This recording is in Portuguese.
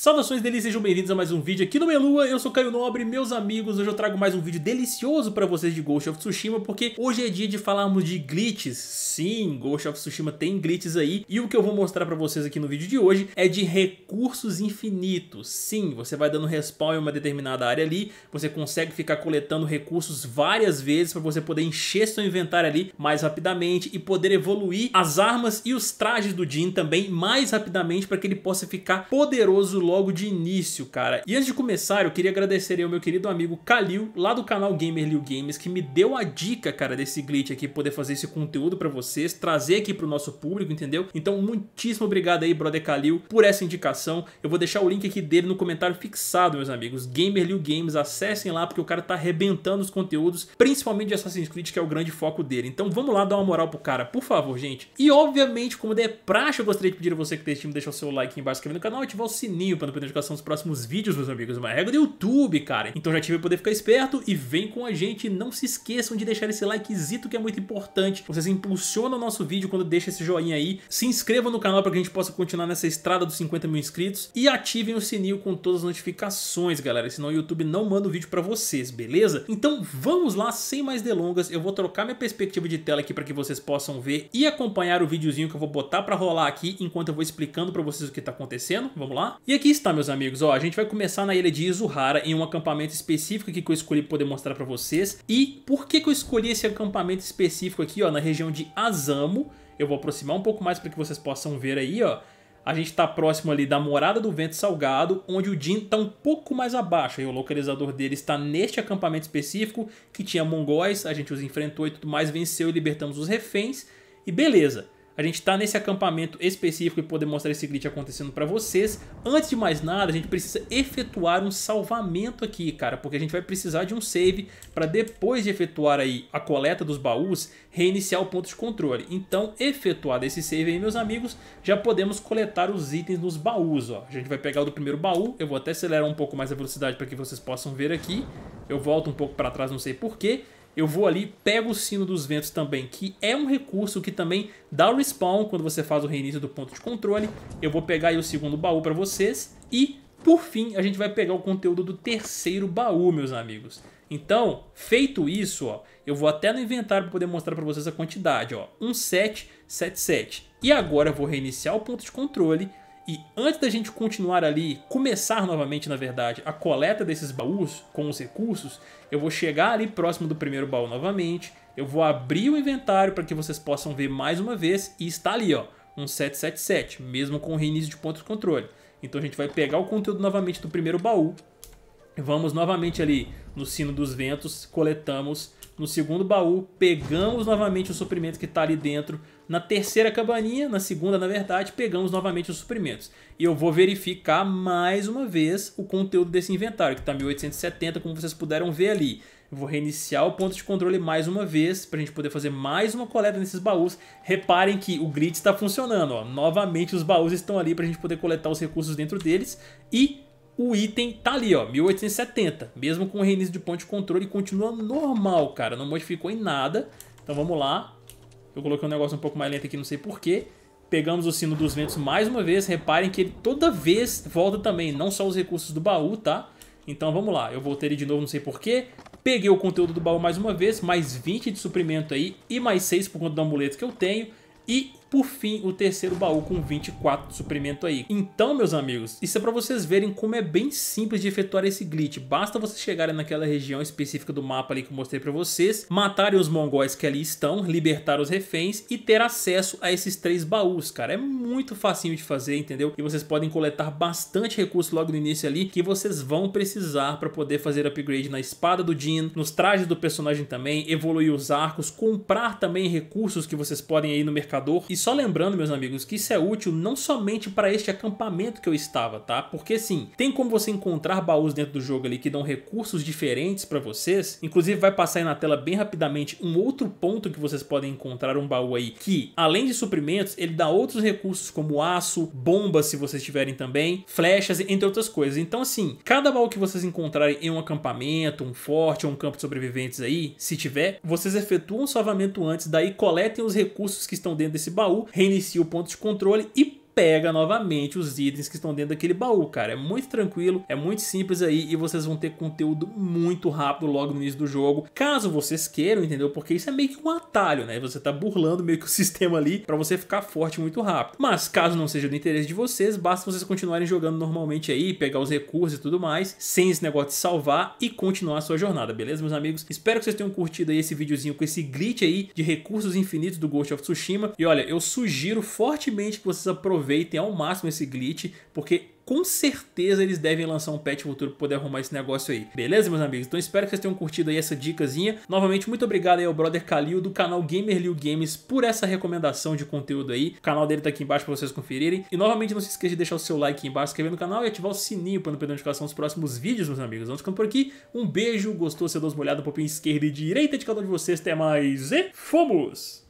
Saudações deles, sejam bem-vindos a mais um vídeo aqui no Melua, eu sou Caio Nobre, meus amigos, hoje eu trago mais um vídeo delicioso pra vocês de Ghost of Tsushima, porque hoje é dia de falarmos de glitches, sim, Ghost of Tsushima tem glitches aí, e o que eu vou mostrar pra vocês aqui no vídeo de hoje é de recursos infinitos, sim, você vai dando respawn em uma determinada área ali, você consegue ficar coletando recursos várias vezes pra você poder encher seu inventário ali mais rapidamente e poder evoluir as armas e os trajes do Jin também mais rapidamente pra que ele possa ficar poderoso logo de início, cara. E antes de começar, eu queria agradecer ao meu querido amigo Kalil, lá do canal Gamer Liu Games, que me deu a dica, cara, desse glitch aqui, poder fazer esse conteúdo pra vocês, trazer aqui pro nosso público, entendeu? Então, muitíssimo obrigado aí, brother Kalil, por essa indicação. Eu vou deixar o link aqui dele no comentário fixado, meus amigos. Gamer Liu Games, acessem lá, porque o cara tá arrebentando os conteúdos, principalmente de Assassin's Creed, que é o grande foco dele. Então, vamos lá dar uma moral pro cara, por favor, gente. E, obviamente, como der praxe, eu gostaria de pedir a você que desse time deixar o seu like aqui embaixo, inscrever no canal e ativar o sininho para não perder notificação dos próximos vídeos, meus amigos. É uma regra do YouTube, cara. Então já tive poder ficar esperto e vem com a gente. Não se esqueçam de deixar esse likezito que é muito importante. Vocês impulsionam o nosso vídeo quando deixa esse joinha aí. Se inscrevam no canal para que a gente possa continuar nessa estrada dos 50 mil inscritos e ativem o sininho com todas as notificações, galera. Senão o YouTube não manda o vídeo para vocês, beleza? Então vamos lá, sem mais delongas. Eu vou trocar minha perspectiva de tela aqui para que vocês possam ver e acompanhar o videozinho que eu vou botar para rolar aqui enquanto eu vou explicando para vocês o que tá acontecendo. Vamos lá? E aqui está, meus amigos. Ó, a gente vai começar na ilha de Izuhara, em um acampamento específico aqui que eu escolhi poder mostrar pra vocês. E por que, que eu escolhi esse acampamento específico aqui, ó, na região de Azamo? Eu vou aproximar um pouco mais para que vocês possam ver aí, ó. A gente está próximo ali da Morada do Vento Salgado, onde o Jin está um pouco mais abaixo. o localizador dele está neste acampamento específico, que tinha mongóis, a gente os enfrentou e tudo mais, venceu e libertamos os reféns. E beleza. A gente está nesse acampamento específico e poder mostrar esse glitch acontecendo para vocês. Antes de mais nada, a gente precisa efetuar um salvamento aqui, cara, porque a gente vai precisar de um save para depois de efetuar aí a coleta dos baús, reiniciar o ponto de controle. Então, efetuado esse save aí, meus amigos, já podemos coletar os itens nos baús, ó. A gente vai pegar o do primeiro baú, eu vou até acelerar um pouco mais a velocidade para que vocês possam ver aqui. Eu volto um pouco para trás, não sei porquê eu vou ali, pego o sino dos ventos também, que é um recurso que também dá o respawn quando você faz o reinício do ponto de controle. Eu vou pegar aí o segundo baú para vocês e, por fim, a gente vai pegar o conteúdo do terceiro baú, meus amigos. Então, feito isso, ó, eu vou até no inventário para poder mostrar para vocês a quantidade, ó, 1777. E agora eu vou reiniciar o ponto de controle e antes da gente continuar ali, começar novamente, na verdade, a coleta desses baús com os recursos, eu vou chegar ali próximo do primeiro baú novamente, eu vou abrir o inventário para que vocês possam ver mais uma vez e está ali, ó, um 777, mesmo com o reinício de ponto de controle. Então a gente vai pegar o conteúdo novamente do primeiro baú, Vamos novamente ali no sino dos ventos, coletamos no segundo baú, pegamos novamente o suprimento que está ali dentro. Na terceira cabaninha, na segunda na verdade, pegamos novamente os suprimentos. E eu vou verificar mais uma vez o conteúdo desse inventário, que está 1870, como vocês puderam ver ali. Eu vou reiniciar o ponto de controle mais uma vez para a gente poder fazer mais uma coleta nesses baús. Reparem que o grid está funcionando. Ó. Novamente os baús estão ali para a gente poder coletar os recursos dentro deles. E o item tá ali, ó, 1870. Mesmo com o reinício de ponto de controle, continua normal, cara. Não modificou em nada. Então vamos lá. Eu coloquei um negócio um pouco mais lento aqui, não sei porquê. Pegamos o sino dos ventos mais uma vez. Reparem que ele toda vez volta também, não só os recursos do baú, tá? Então vamos lá, eu voltei ele de novo, não sei porquê. Peguei o conteúdo do baú mais uma vez, mais 20 de suprimento aí e mais 6 por conta do amuleto que eu tenho. E por fim, o terceiro baú com 24 de suprimento aí. Então, meus amigos, isso é para vocês verem como é bem simples de efetuar esse glitch. Basta vocês chegarem naquela região específica do mapa ali que eu mostrei para vocês, matarem os mongóis que ali estão, libertar os reféns e ter acesso a esses três baús, cara. É muito facinho de fazer, entendeu? E vocês podem coletar bastante recurso logo no início ali que vocês vão precisar para poder fazer upgrade na espada do Jin, nos trajes do personagem também, evoluir os arcos, comprar também recursos que vocês podem aí no mercador. E só lembrando, meus amigos, que isso é útil não somente para este acampamento que eu estava, tá? Porque sim, tem como você encontrar baús dentro do jogo ali que dão recursos diferentes para vocês. Inclusive vai passar aí na tela bem rapidamente um outro ponto que vocês podem encontrar um baú aí que, além de suprimentos, ele dá outros recursos como aço, bombas se vocês tiverem também, flechas, entre outras coisas. Então assim, cada baú que vocês encontrarem em um acampamento, um forte ou um campo de sobreviventes aí, se tiver, vocês efetuam o salvamento antes, daí coletem os recursos que estão dentro desse baú baú, reinicia o ponto de controle e pega novamente os itens que estão dentro daquele baú, cara. É muito tranquilo, é muito simples aí e vocês vão ter conteúdo muito rápido logo no início do jogo. Caso vocês queiram, entendeu? Porque isso é meio que um atalho, né? Você tá burlando meio que o sistema ali para você ficar forte muito rápido. Mas caso não seja do interesse de vocês, basta vocês continuarem jogando normalmente aí, pegar os recursos e tudo mais, sem esse negócio de salvar e continuar a sua jornada, beleza, meus amigos? Espero que vocês tenham curtido aí esse videozinho com esse glitch aí de recursos infinitos do Ghost of Tsushima. E olha, eu sugiro fortemente que vocês aproveitem aproveitem ao máximo esse glitch, porque com certeza eles devem lançar um patch futuro para poder arrumar esse negócio aí. Beleza, meus amigos? Então espero que vocês tenham curtido aí essa dicasinha. Novamente, muito obrigado aí ao brother Kalil do canal Gamer Liu Games por essa recomendação de conteúdo aí. O canal dele tá aqui embaixo para vocês conferirem. E novamente, não se esqueça de deixar o seu like aqui embaixo, se inscrever no canal e ativar o sininho para não perder a notificação dos próximos vídeos, meus amigos. Vamos ficando por aqui. Um beijo, gostou, você dá uma olhada um pouquinho esquerda e direita de cada um de vocês. Até mais e fomos!